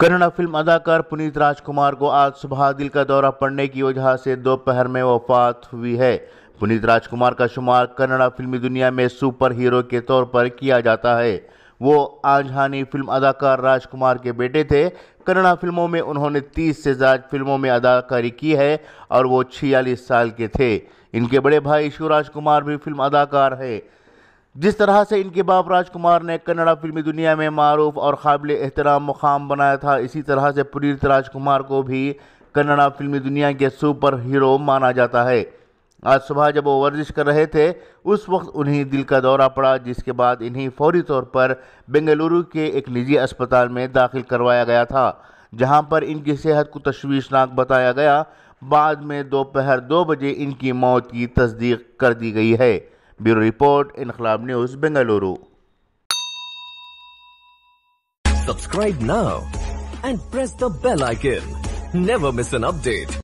Kannada film अदाकार पुनीत राजकुमार को आज सुबह दिल का दौरा पड़ने की वजह से दोपहर में वफात हुई है पुनीत राजकुमार का शुमार कन्नड़ा फिल्मी दुनिया में सुपर हीरो के तौर पर किया जाता है वो आजहानी फिल्म अदाकार राजकुमार के बेटे थे कन्नड़ा फिल्मों में उन्होंने 30 से ज़्यादा फिल्मों में अदाकारी की है और वो छियालीस साल के थे इनके बड़े भाई शिवराज कुमार भी फिल्म अदाकार है जिस तरह से इनके बाप राजकुमार ने कन्नड़ा फिल्मी दुनिया में मरूफ और काबिल एहतराम मुकाम बनाया था इसी तरह से पुनीत राजकुमार को भी कन्नड़ा फिल्मी दुनिया के सुपर हीरो माना जाता है आज सुबह जब वो वर्जिश कर रहे थे उस वक्त उन्हें दिल का दौरा पड़ा जिसके बाद इन्हें फौरी तौर पर बेंगलुरु के एक निजी अस्पताल में दाखिल करवाया गया था जहां पर इनकी सेहत को तश्वीशनाक बताया गया बाद में दोपहर दो, दो बजे इनकी मौत की तस्दीक कर दी गई है Bureau Report, in Club News, Bengaluru. Subscribe now and press the bell icon. Never miss an update.